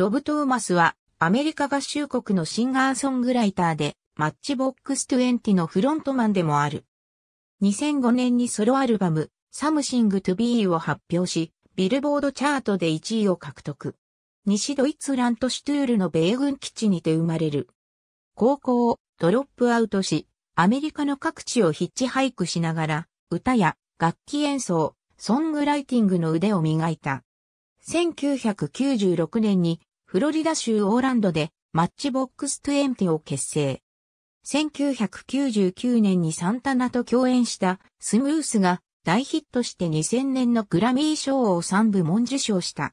ロブ・トーマスは、アメリカ合衆国のシンガーソングライターで、マッチボックス20のフロントマンでもある。2005年にソロアルバム、サムシング・トゥ・ビーを発表し、ビルボードチャートで1位を獲得。西ドイツラントシュトゥールの米軍基地にて生まれる。高校をドロップアウトし、アメリカの各地をヒッチハイクしながら、歌や楽器演奏、ソングライティングの腕を磨いた。1996年にフロリダ州オーランドでマッチボックス20を結成。1999年にサンタナと共演したスムースが大ヒットして2000年のグラミー賞を3部門受賞した。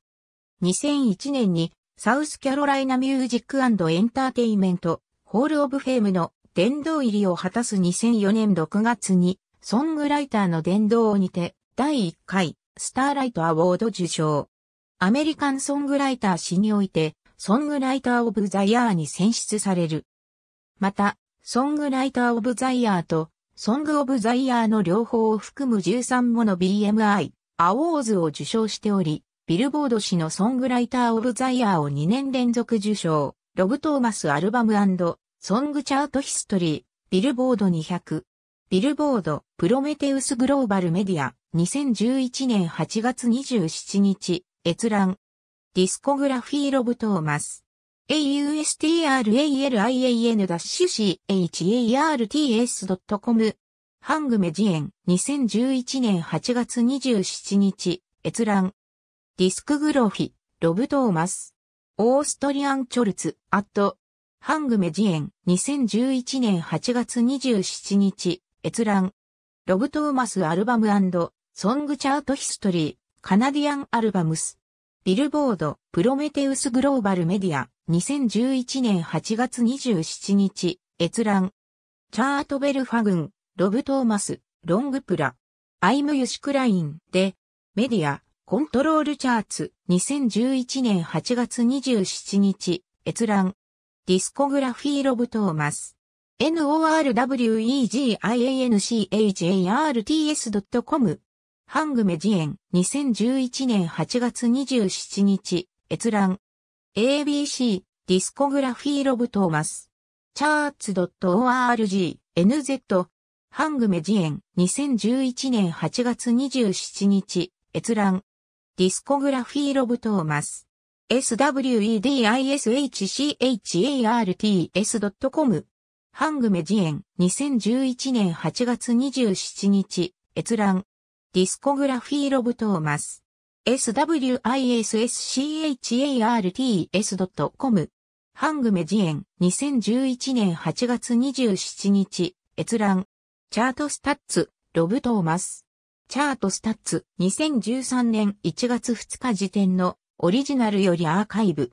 2001年にサウスキャロライナミュージックエンターテイメントホールオブフェームの殿堂入りを果たす2004年6月にソングライターの殿堂にて第1回スターライトアワード受賞。アメリカンソングライター誌において、ソングライターオブザイヤーに選出される。また、ソングライターオブザイヤーと、ソングオブザイヤーの両方を含む13もの BMI、アウォーズを受賞しており、ビルボード誌のソングライターオブザイヤーを2年連続受賞、ロブ・トーマスアルバムソングチャートヒストリー、ビルボード200。ビルボード、プロメテウスグローバルメディア、2011年8月27日、閲覧。ディスコグラフィーロブトーマス。a u s t r a l i a n c h a r t s c o m ハングメジエン2011年8月27日閲覧ディスクグロフィロブトーマスオーストリアンチョルツアットハングメジエン2011年8月27日閲覧ロブトーマスアルバムソングチャートヒストリーカナディアンアルバムス。ビルボード、プロメテウスグローバルメディア、2011年8月27日、閲覧。チャートベルファ軍、ロブ・トーマス、ロングプラ。アイム・ユシクラインで、メディア、コントロールチャーツ、2011年8月27日、閲覧。ディスコグラフィー・ロブ・トーマス。n o r w e g i a n c a j a r t s c o m ハングメジエン、2011年8月27日、閲覧。ABC、ディスコグラフィーロブトーマス。チャーツ .org、NZ、ハングメジエン、2011年8月27日、閲覧。ディスコグラフィーロブトーマス。swedishcharts.com。ハングメジエン、2011年8月27日、閲覧。ディスコグラフィーロブトーマス。s w i s s c h a r t s c o m ハングメジエン、2011年8月27日、閲覧。チャートスタッツ、ロブトーマス。チャートスタッツ、2013年1月2日時点のオリジナルよりアーカイブ。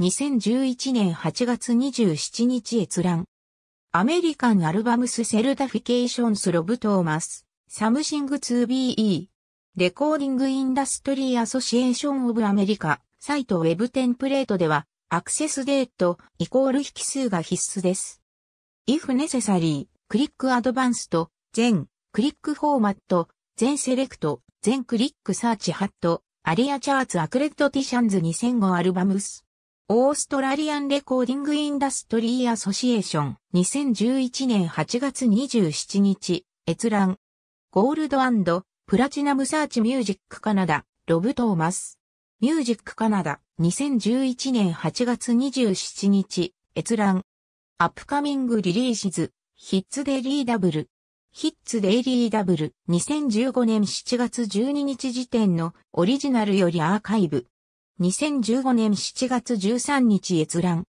2011年8月27日閲覧。アメリカンアルバムスセルダフィケーションスロブトーマス。サムシング 2BE レコーディングインダストリーアソシエーションオブアメリカサイトウェブテンプレートではアクセスデートイコール引数が必須です。if necessary クリックアドバンスと全クリックフォーマット全セレクト全クリックサーチハットアリアチャーツアクレットティシャンズ2005アルバムスオーストラリアンレコーディングインダストリーアソシエーション2011年8月27日閲覧ゴールドプラチナムサーチミュージックカナダ、ロブ・トーマス。ミュージックカナダ、2011年8月27日、閲覧。アップカミングリリーシズ、ヒッツデリーダブル。ヒッツデイリーダブル、2015年7月12日時点のオリジナルよりアーカイブ。2015年7月13日閲覧。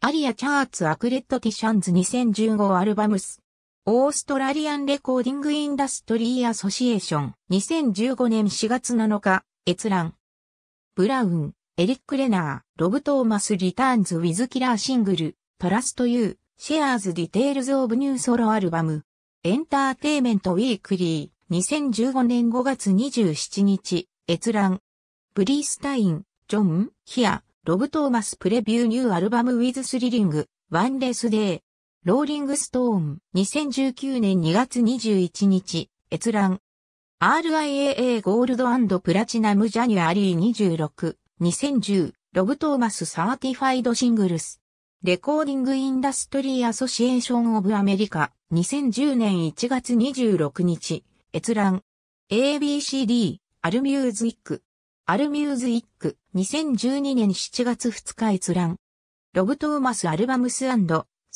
アリアチャーツアクレットティシャンズ2015アルバムス。オーストラリアンレコーディングインダストリーアソシエーション2015年4月7日閲覧ブラウン、エリック・レナー、ロブ・トーマス・リターンズ・ウィズ・キラー・シングル、トラスト・ユー、シェアーズ・ディテールズ・オブ・ニュー・ソロ・アルバム、エンターテイメント・ウィークリー、2015年5月27日、閲覧、ブリースタイン、ジョン、ヒア、ロブ・トーマス・プレビュー・ニュー・アルバム・ウィズ・スリリング、ワン・レス・デー、ローリングストーン、2019年2月21日、閲覧。RIAA ゴールドプラチナムジャニュアリー26、2010、ロブ・トーマス・サーティファイド・シングルス。レコーディング・インダストリー・アソシエーション・オブ・アメリカ、2010年1月26日、閲覧。ABCD、アルミューズイック。アルミューズイック、2012年7月2日閲覧。ロブ・トーマス・アルバムス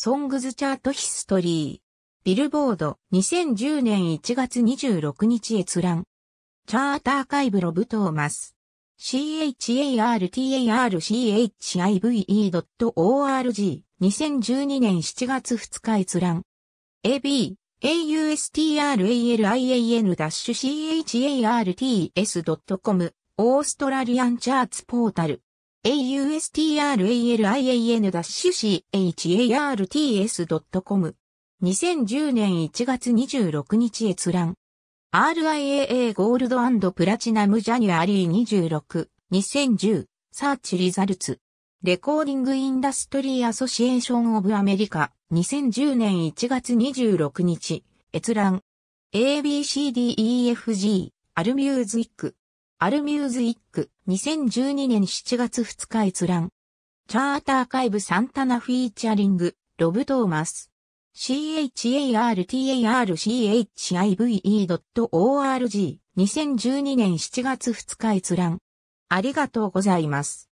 ソングズチャートヒストリー。ビルボード2010年1月26日閲覧。チャートアーカイブロブトーマス。chartarchive.org 2012年7月2日閲覧。ab, australian-chart.com オーストラリアンチャーツポータル australian-charts.com。2010年1月26日閲覧。RIAA ゴールドプラチナムジャニュアリー26-2010サーチリザルツ。レコーディングインダストリーアソシエーションオブアメリカ2010年1月26日閲覧。ABCDEFG アルミューズイックアルミューズイック、2012年7月2日閲覧。チャーターカイブサンタナフィーチャリング、ロブ・トーマス。chartarchive.org2012 年7月2日閲覧。ありがとうございます。